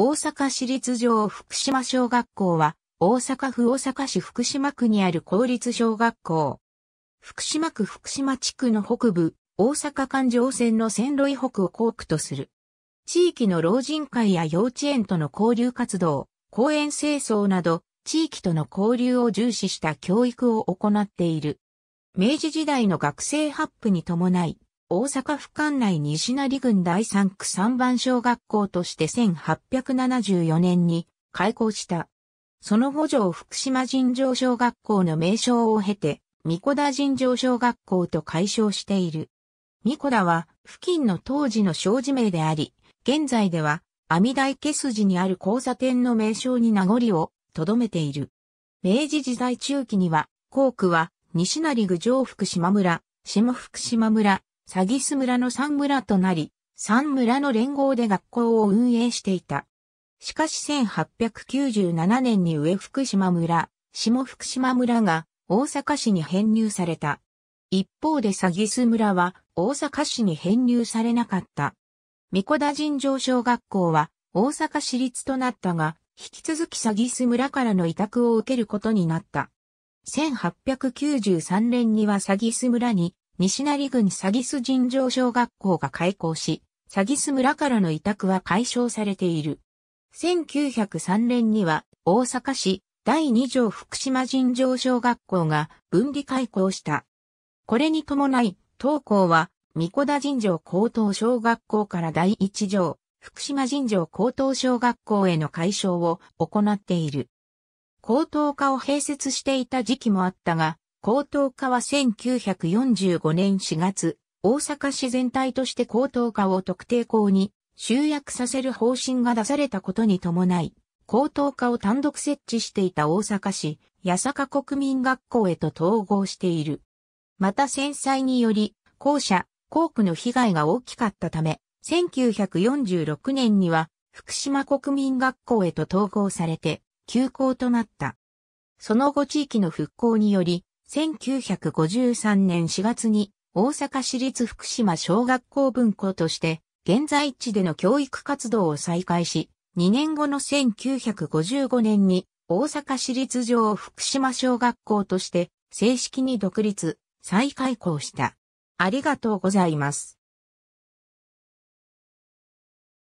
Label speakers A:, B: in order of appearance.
A: 大阪市立城福島小学校は、大阪府大阪市福島区にある公立小学校。福島区福島地区の北部、大阪環状線の線路以北を校区とする。地域の老人会や幼稚園との交流活動、公園清掃など、地域との交流を重視した教育を行っている。明治時代の学生発布に伴い、大阪府管内西成郡第三区三番小学校として1874年に開校した。その後上福島尋常小学校の名称を経て、三子田尋常小学校と改称している。三子田は付近の当時の小字名であり、現在では阿弥陀池筋にある交差点の名称に名残を留めている。明治時代中期には、校区は西成郡上福島村、下福島村、サギス村の三村となり、三村の連合で学校を運営していた。しかし1897年に上福島村、下福島村が大阪市に編入された。一方でサギス村は大阪市に編入されなかった。三子田尋常小学校は大阪市立となったが、引き続きサギス村からの委託を受けることになった。1893年にはサギス村に西成郡詐欺ス尋常小学校が開校し、詐欺ス村からの委託は解消されている。1903年には大阪市第2条福島尋常小学校が分離開校した。これに伴い、当校は、三子田尋常高等小学校から第1条福島尋常高等小学校への解消を行っている。高等科を併設していた時期もあったが、高等科は1945年4月、大阪市全体として高等科を特定校に集約させる方針が出されたことに伴い、高等科を単独設置していた大阪市、八坂国民学校へと統合している。また戦災により、校舎、校区の被害が大きかったため、1946年には福島国民学校へと統合されて、休校となった。その後地域の復興により、1953年4月に大阪市立福島小学校分校として現在地での教育活動を再開し、2年後の1955年に大阪市立上福島小学校として正式に独立、再開校した。ありがとうございます。